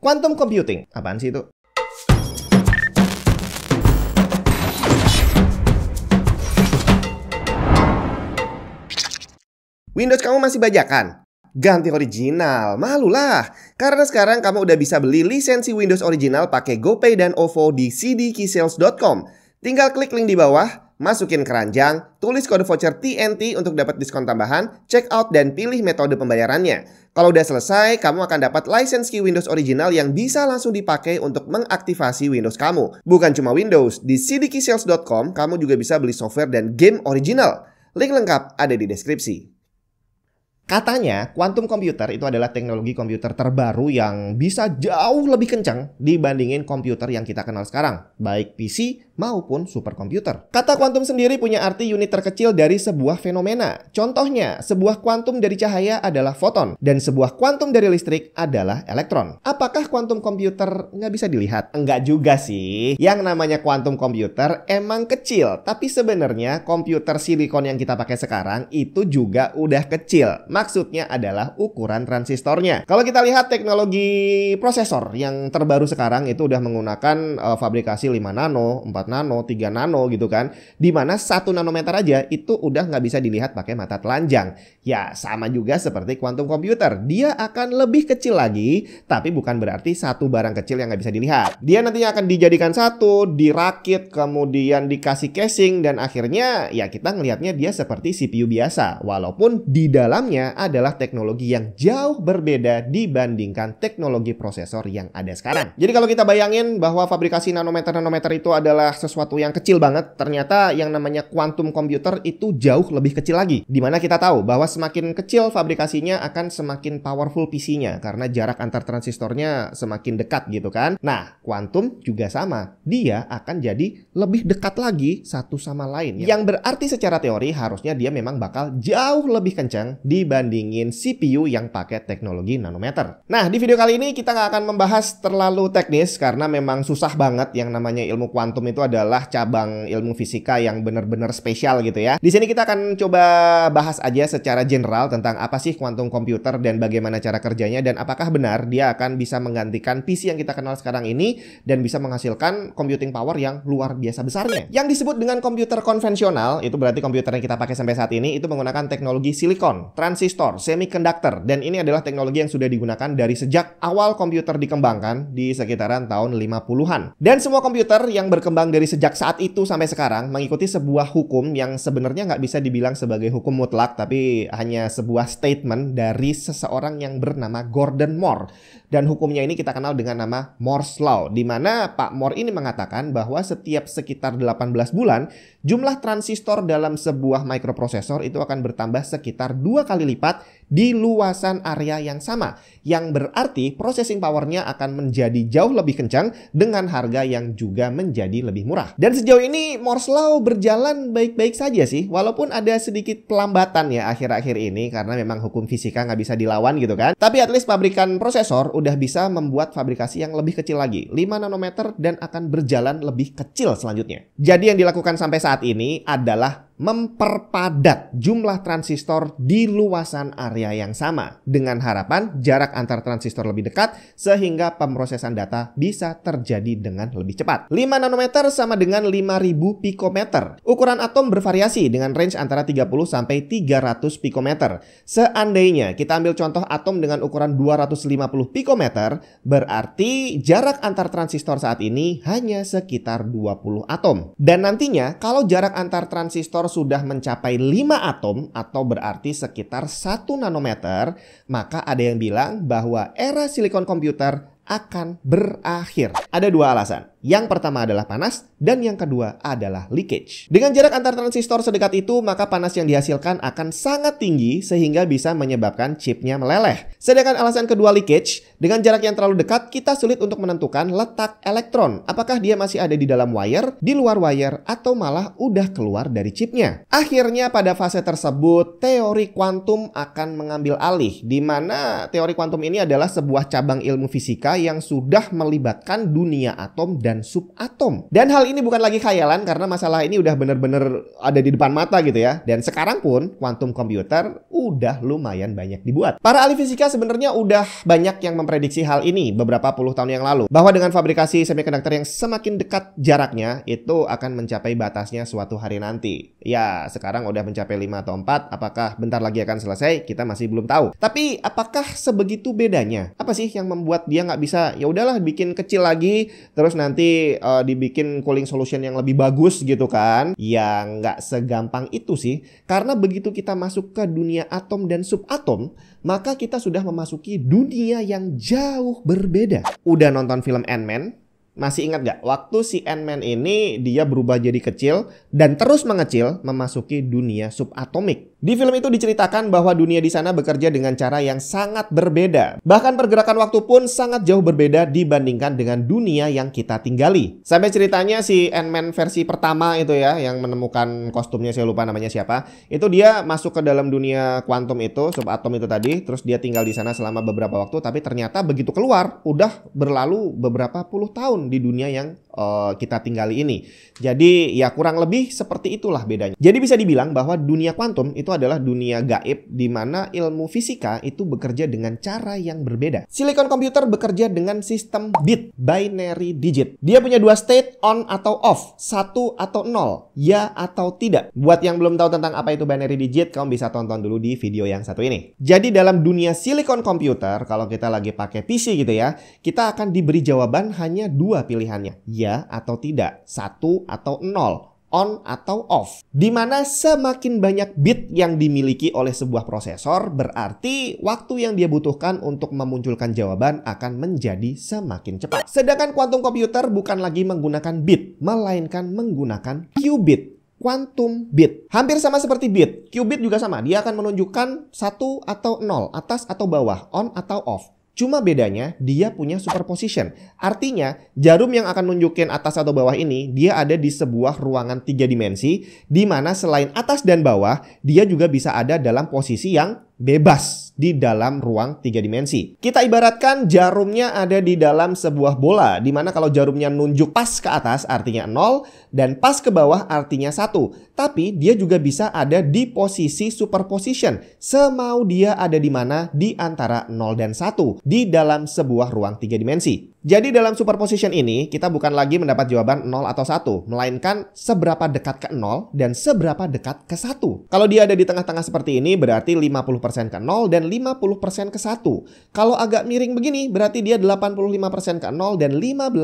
Quantum computing. Apaan sih itu? Windows kamu masih bajakan? Ganti original, malulah. Karena sekarang kamu udah bisa beli lisensi Windows original pakai GoPay dan OVO di cdkeysales.com. Tinggal klik link di bawah, Masukin keranjang, tulis kode voucher TNT untuk dapat diskon tambahan, check out dan pilih metode pembayarannya. Kalau udah selesai, kamu akan dapat license key Windows original yang bisa langsung dipakai untuk mengaktifasi Windows kamu. Bukan cuma Windows, di cdkeysales.com kamu juga bisa beli software dan game original. Link lengkap ada di deskripsi. Katanya, quantum computer itu adalah teknologi komputer terbaru yang bisa jauh lebih kencang dibandingin komputer yang kita kenal sekarang, baik PC maupun superkomputer. Kata quantum sendiri punya arti unit terkecil dari sebuah fenomena. Contohnya, sebuah quantum dari cahaya adalah foton, dan sebuah quantum dari listrik adalah elektron. Apakah quantum komputer nggak bisa dilihat? Nggak juga sih. Yang namanya quantum komputer emang kecil, tapi sebenarnya komputer silikon yang kita pakai sekarang itu juga udah kecil Maksudnya adalah ukuran transistornya. Kalau kita lihat teknologi prosesor yang terbaru sekarang itu udah menggunakan uh, fabrikasi 5 nano, 4 nano, 3 nano gitu kan. Dimana 1 nanometer aja itu udah nggak bisa dilihat pakai mata telanjang. Ya sama juga seperti quantum computer. Dia akan lebih kecil lagi tapi bukan berarti satu barang kecil yang nggak bisa dilihat. Dia nantinya akan dijadikan satu, dirakit, kemudian dikasih casing dan akhirnya ya kita ngelihatnya dia seperti CPU biasa walaupun di dalamnya adalah teknologi yang jauh berbeda dibandingkan teknologi prosesor yang ada sekarang. Jadi kalau kita bayangin bahwa fabrikasi nanometer-nanometer itu adalah sesuatu yang kecil banget, ternyata yang namanya quantum computer itu jauh lebih kecil lagi. Dimana kita tahu bahwa semakin kecil fabrikasinya akan semakin powerful PC-nya karena jarak antar transistornya semakin dekat gitu kan. Nah, quantum juga sama. Dia akan jadi lebih dekat lagi satu sama lain. Yang berarti secara teori harusnya dia memang bakal jauh lebih kencang di dibandingin CPU yang pakai teknologi nanometer. Nah, di video kali ini kita nggak akan membahas terlalu teknis karena memang susah banget yang namanya ilmu kuantum itu adalah cabang ilmu fisika yang benar-benar spesial gitu ya. Di sini kita akan coba bahas aja secara general tentang apa sih kuantum komputer dan bagaimana cara kerjanya dan apakah benar dia akan bisa menggantikan PC yang kita kenal sekarang ini dan bisa menghasilkan computing power yang luar biasa besarnya. Yang disebut dengan komputer konvensional itu berarti komputer yang kita pakai sampai saat ini itu menggunakan teknologi silikon, trans transistor, semikonduktor, dan ini adalah teknologi yang sudah digunakan dari sejak awal komputer dikembangkan di sekitaran tahun 50-an. Dan semua komputer yang berkembang dari sejak saat itu sampai sekarang mengikuti sebuah hukum yang sebenarnya nggak bisa dibilang sebagai hukum mutlak, tapi hanya sebuah statement dari seseorang yang bernama Gordon Moore. Dan hukumnya ini kita kenal dengan nama Moore's Law, di mana Pak Moore ini mengatakan bahwa setiap sekitar 18 bulan, jumlah transistor dalam sebuah microprocessor itu akan bertambah sekitar dua kali lipat di luasan area yang sama, yang berarti processing powernya akan menjadi jauh lebih kencang dengan harga yang juga menjadi lebih murah. Dan sejauh ini Moore's Law berjalan baik-baik saja sih, walaupun ada sedikit pelambatan ya akhir-akhir ini karena memang hukum fisika nggak bisa dilawan gitu kan. Tapi at least pabrikan prosesor udah bisa membuat fabrikasi yang lebih kecil lagi, 5 nanometer dan akan berjalan lebih kecil selanjutnya. Jadi yang dilakukan sampai saat ini adalah memperpadat jumlah transistor di luasan area yang sama dengan harapan jarak antar transistor lebih dekat sehingga pemrosesan data bisa terjadi dengan lebih cepat. 5 nanometer sama dengan 5000 pikometer. Ukuran atom bervariasi dengan range antara 30 sampai 300 pikometer. Seandainya kita ambil contoh atom dengan ukuran 250 pikometer, berarti jarak antar transistor saat ini hanya sekitar 20 atom. Dan nantinya kalau jarak antar transistor sudah mencapai 5 atom atau berarti sekitar 1 nanometer, maka ada yang bilang bahwa era silikon komputer akan berakhir. Ada dua alasan. Yang pertama adalah panas dan yang kedua adalah leakage. Dengan jarak antar transistor sedekat itu, maka panas yang dihasilkan akan sangat tinggi sehingga bisa menyebabkan chipnya meleleh. Sedangkan alasan kedua leakage, dengan jarak yang terlalu dekat kita sulit untuk menentukan letak elektron. Apakah dia masih ada di dalam wire, di luar wire, atau malah udah keluar dari chipnya. Akhirnya pada fase tersebut, teori kuantum akan mengambil alih. Di mana teori kuantum ini adalah sebuah cabang ilmu fisika yang sudah melibatkan dunia atom dan subatom. Dan hal ini bukan lagi khayalan karena masalah ini udah bener-bener ada di depan mata gitu ya. Dan sekarang pun kuantum komputer udah lumayan banyak dibuat. Para ahli fisika sebenarnya udah banyak yang memprediksi hal ini beberapa puluh tahun yang lalu. Bahwa dengan fabrikasi semikonduktor yang semakin dekat jaraknya, itu akan mencapai batasnya suatu hari nanti. Ya, sekarang udah mencapai 5 atau 4, apakah bentar lagi akan selesai? Kita masih belum tahu. Tapi apakah sebegitu bedanya? Apa sih yang membuat dia nggak bisa, ya udahlah bikin kecil lagi, terus nanti uh, dibikin cooling solution yang lebih bagus gitu kan? Ya, nggak segampang itu sih. Karena begitu kita masuk ke dunia atom dan subatom, maka kita sudah sudah memasuki dunia yang jauh berbeda. Udah nonton film Ant-Man? Masih ingat gak? Waktu si Ant-Man ini dia berubah jadi kecil dan terus mengecil memasuki dunia subatomik. Di film itu diceritakan bahwa dunia di sana bekerja dengan cara yang sangat berbeda. Bahkan pergerakan waktu pun sangat jauh berbeda dibandingkan dengan dunia yang kita tinggali. Sampai ceritanya si Ant-Man versi pertama itu ya yang menemukan kostumnya saya lupa namanya siapa. Itu dia masuk ke dalam dunia kuantum itu, subatom itu tadi, terus dia tinggal di sana selama beberapa waktu tapi ternyata begitu keluar udah berlalu beberapa puluh tahun di dunia yang uh, kita tinggali ini. Jadi ya kurang lebih seperti itulah bedanya. Jadi bisa dibilang bahwa dunia kuantum itu adalah dunia gaib di mana ilmu fisika itu bekerja dengan cara yang berbeda. Silicon computer bekerja dengan sistem bit binary digit. Dia punya dua state on atau off, satu atau nol, ya atau tidak. Buat yang belum tahu tentang apa itu binary digit, kamu bisa tonton dulu di video yang satu ini. Jadi dalam dunia silicon computer kalau kita lagi pakai PC gitu ya, kita akan diberi jawaban hanya dua dua pilihannya, ya atau tidak, satu atau nol, on atau off. Di mana semakin banyak bit yang dimiliki oleh sebuah prosesor berarti waktu yang dia butuhkan untuk memunculkan jawaban akan menjadi semakin cepat. Sedangkan kuantum komputer bukan lagi menggunakan bit, melainkan menggunakan qubit quantum bit. Hampir sama seperti bit, qubit juga sama. Dia akan menunjukkan satu atau nol, atas atau bawah, on atau off. Cuma bedanya dia punya superposition. Artinya jarum yang akan nunjukin atas atau bawah ini dia ada di sebuah ruangan tiga dimensi di mana selain atas dan bawah dia juga bisa ada dalam posisi yang bebas di dalam ruang tiga dimensi. Kita ibaratkan jarumnya ada di dalam sebuah bola, di mana kalau jarumnya nunjuk pas ke atas artinya nol dan pas ke bawah artinya satu. Tapi dia juga bisa ada di posisi superposition, semau dia ada di mana di antara nol dan satu di dalam sebuah ruang tiga dimensi. Jadi dalam superposition ini kita bukan lagi mendapat jawaban nol atau satu, melainkan seberapa dekat ke nol dan seberapa dekat ke satu. Kalau dia ada di tengah-tengah seperti ini berarti 50 50% ke 0 dan 50% ke 1. Kalau agak miring begini berarti dia 85% ke 0 dan 15%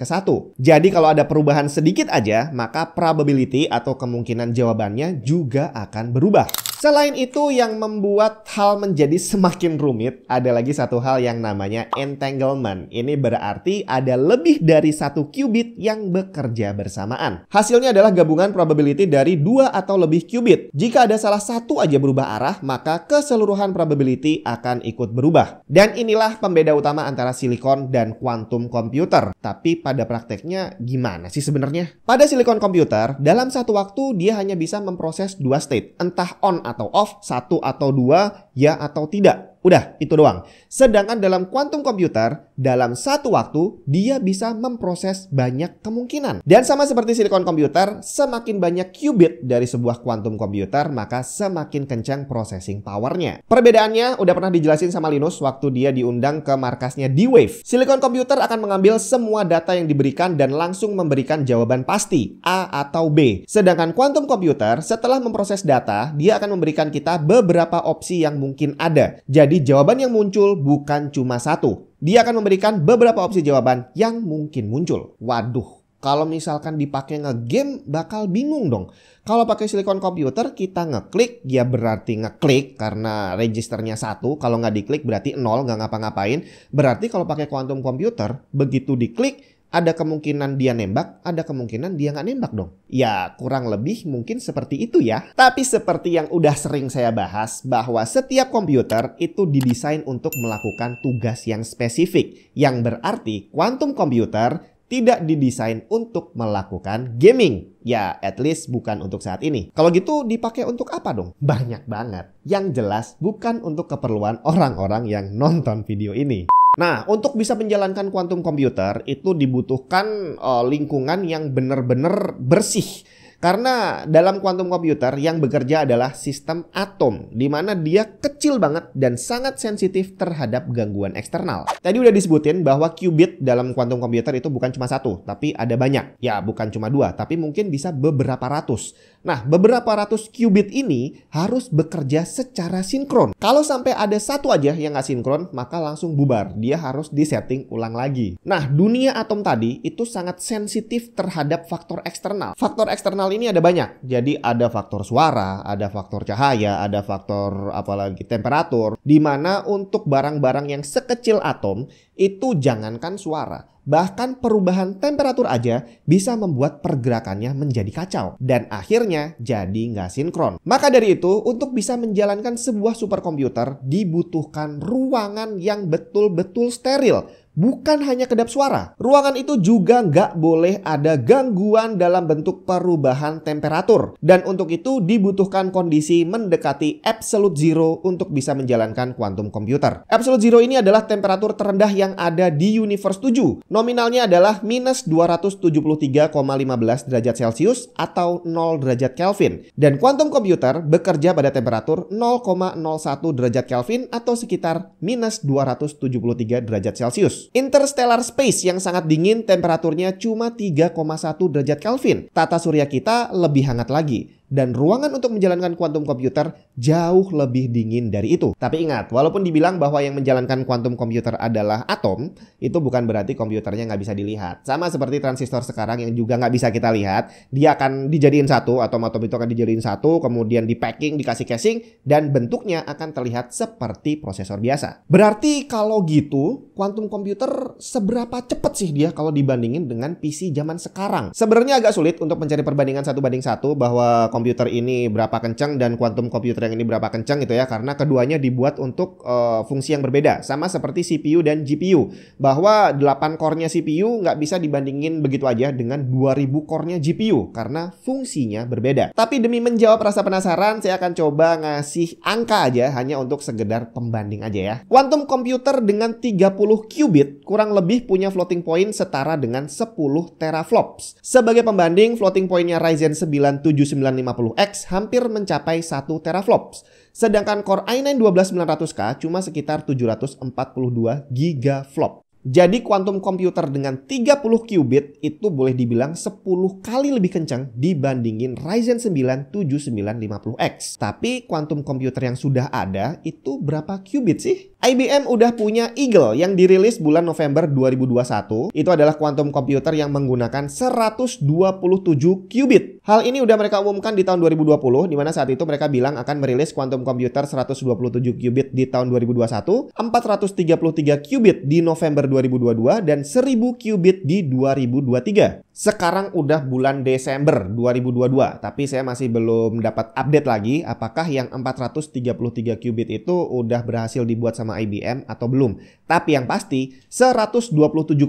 ke 1. Jadi kalau ada perubahan sedikit aja maka probability atau kemungkinan jawabannya juga akan berubah. Selain itu yang membuat hal menjadi semakin rumit ada lagi satu hal yang namanya entanglement. Ini berarti ada lebih dari satu qubit yang bekerja bersamaan. Hasilnya adalah gabungan probability dari dua atau lebih qubit. Jika ada salah satu aja berubah arah, maka keseluruhan probability akan ikut berubah. Dan inilah pembeda utama antara silikon dan quantum komputer. Tapi pada prakteknya gimana sih sebenarnya? Pada silikon komputer, dalam satu waktu dia hanya bisa memproses dua state, entah on atau off, satu atau dua, ya atau tidak. Udah, itu doang. Sedangkan dalam kuantum komputer, dalam satu waktu dia bisa memproses banyak kemungkinan. Dan sama seperti silikon komputer, semakin banyak qubit dari sebuah kuantum komputer, maka semakin kencang processing powernya. Perbedaannya udah pernah dijelasin sama Linus waktu dia diundang ke markasnya D-Wave. Silikon komputer akan mengambil semua data yang diberikan dan langsung memberikan jawaban pasti, A atau B. Sedangkan kuantum komputer, setelah memproses data, dia akan memberikan kita beberapa opsi yang mungkin ada. Jadi jadi jawaban yang muncul bukan cuma satu. Dia akan memberikan beberapa opsi jawaban yang mungkin muncul. Waduh, kalau misalkan dipakai ngegame bakal bingung dong. Kalau pakai silikon komputer kita ngeklik ya berarti ngeklik karena registernya satu. Kalau nggak diklik berarti nol nggak ngapa-ngapain. Berarti kalau pakai kuantum komputer begitu diklik ada kemungkinan dia nembak, ada kemungkinan dia nggak nembak dong. Ya, kurang lebih mungkin seperti itu ya. Tapi seperti yang udah sering saya bahas, bahwa setiap komputer itu didesain untuk melakukan tugas yang spesifik. Yang berarti quantum komputer tidak didesain untuk melakukan gaming. Ya, at least bukan untuk saat ini. Kalau gitu dipakai untuk apa dong? Banyak banget. Yang jelas bukan untuk keperluan orang-orang yang nonton video ini. Nah, untuk bisa menjalankan quantum computer itu dibutuhkan uh, lingkungan yang benar-benar bersih. Karena dalam quantum computer yang bekerja adalah sistem atom, di mana dia kecil banget dan sangat sensitif terhadap gangguan eksternal. Tadi udah disebutin bahwa qubit dalam quantum computer itu bukan cuma satu, tapi ada banyak. Ya, bukan cuma dua, tapi mungkin bisa beberapa ratus. Nah, beberapa ratus qubit ini harus bekerja secara sinkron. Kalau sampai ada satu aja yang nggak sinkron, maka langsung bubar. Dia harus disetting ulang lagi. Nah, dunia atom tadi itu sangat sensitif terhadap faktor eksternal. Faktor eksternal ini ada banyak. Jadi ada faktor suara, ada faktor cahaya, ada faktor apalagi temperatur. Dimana untuk barang-barang yang sekecil atom, itu jangankan suara bahkan perubahan temperatur aja bisa membuat pergerakannya menjadi kacau. Dan akhirnya jadi nggak sinkron. Maka dari itu, untuk bisa menjalankan sebuah superkomputer dibutuhkan ruangan yang betul-betul steril Bukan hanya kedap suara, ruangan itu juga nggak boleh ada gangguan dalam bentuk perubahan temperatur. Dan untuk itu dibutuhkan kondisi mendekati absolute zero untuk bisa menjalankan kuantum komputer. Absolute zero ini adalah temperatur terendah yang ada di universe 7. Nominalnya adalah minus 273,15 derajat Celcius atau 0 derajat Kelvin. Dan kuantum komputer bekerja pada temperatur 0,01 derajat Kelvin atau sekitar minus 273 derajat Celcius. Interstellar Space yang sangat dingin temperaturnya cuma 3,1 derajat Kelvin. Tata surya kita lebih hangat lagi dan ruangan untuk menjalankan kuantum komputer jauh lebih dingin dari itu. Tapi ingat, walaupun dibilang bahwa yang menjalankan kuantum komputer adalah atom, itu bukan berarti komputernya nggak bisa dilihat. Sama seperti transistor sekarang yang juga nggak bisa kita lihat, dia akan dijadiin satu, atom-atom itu akan dijadiin satu, kemudian di packing, dikasih casing, dan bentuknya akan terlihat seperti prosesor biasa. Berarti kalau gitu, kuantum komputer seberapa cepat sih dia kalau dibandingin dengan PC zaman sekarang? Sebenarnya agak sulit untuk mencari perbandingan satu banding satu bahwa komputer ini berapa kencang dan quantum komputer yang ini berapa kencang gitu ya karena keduanya dibuat untuk uh, fungsi yang berbeda sama seperti CPU dan GPU bahwa 8 core-nya CPU nggak bisa dibandingin begitu aja dengan 2000 core-nya GPU karena fungsinya berbeda. Tapi demi menjawab rasa penasaran saya akan coba ngasih angka aja hanya untuk sekedar pembanding aja ya. Quantum komputer dengan 30 qubit kurang lebih punya floating point setara dengan 10 teraflops. Sebagai pembanding floating pointnya Ryzen 9 7950 i x hampir mencapai 1 teraflops, sedangkan Core i9 12900K cuma sekitar 742 gigaflops. Jadi kuantum komputer dengan 30 qubit itu boleh dibilang 10 kali lebih kencang dibandingin Ryzen 9 7950X. Tapi kuantum komputer yang sudah ada itu berapa qubit sih? IBM udah punya Eagle yang dirilis bulan November 2021. Itu adalah kuantum komputer yang menggunakan 127 qubit. Hal ini udah mereka umumkan di tahun 2020 di mana saat itu mereka bilang akan merilis kuantum komputer 127 qubit di tahun 2021, 433 qubit di November 2022 dan 1000 qubit di 2023. Sekarang udah bulan Desember 2022, tapi saya masih belum dapat update lagi apakah yang 433 qubit itu udah berhasil dibuat sama IBM atau belum. Tapi yang pasti 127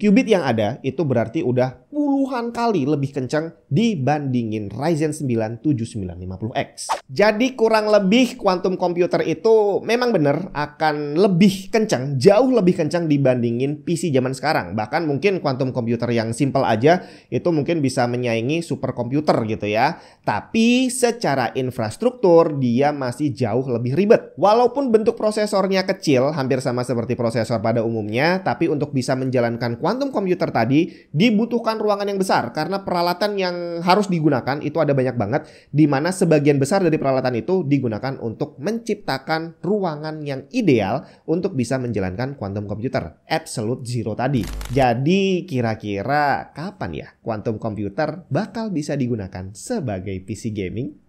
qubit yang ada itu berarti udah puluhan kali lebih kencang dibandingin Ryzen 9 7950X. Jadi kurang lebih quantum computer itu memang benar akan lebih kencang, jauh lebih kencang dibandingin PC zaman sekarang. Bahkan mungkin quantum computer yang simple aja itu mungkin bisa menyaingi komputer gitu ya. Tapi secara infrastruktur dia masih jauh lebih ribet. Walaupun bentuk prosesornya kecil, hampir sama seperti prosesor pada umumnya, tapi untuk bisa menjalankan quantum computer tadi dibutuhkan ruangan yang yang besar karena peralatan yang harus digunakan itu ada banyak banget di mana sebagian besar dari peralatan itu digunakan untuk menciptakan ruangan yang ideal untuk bisa menjalankan quantum computer absolute zero tadi. Jadi kira-kira kapan ya quantum computer bakal bisa digunakan sebagai PC gaming?